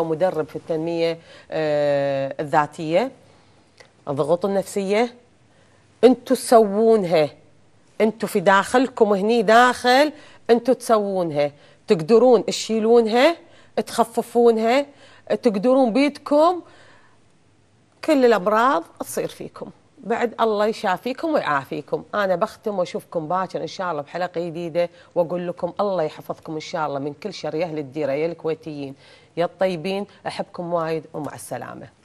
ومدرب في التنمية آه، الذاتية الضغوط النفسية انتو تسوونها انتو في داخلكم هني داخل انتو تسوونها تقدرون تشيلونها تخففونها تقدرون بيدكم كل الأمراض تصير فيكم بعد الله يشافيكم ويعافيكم أنا بختم وأشوفكم باكر إن شاء الله بحلقة جديدة وأقول لكم الله يحفظكم إن شاء الله من كل شر يا أهل الديرة يا الكويتيين يا الطيبين أحبكم وايد ومع السلامة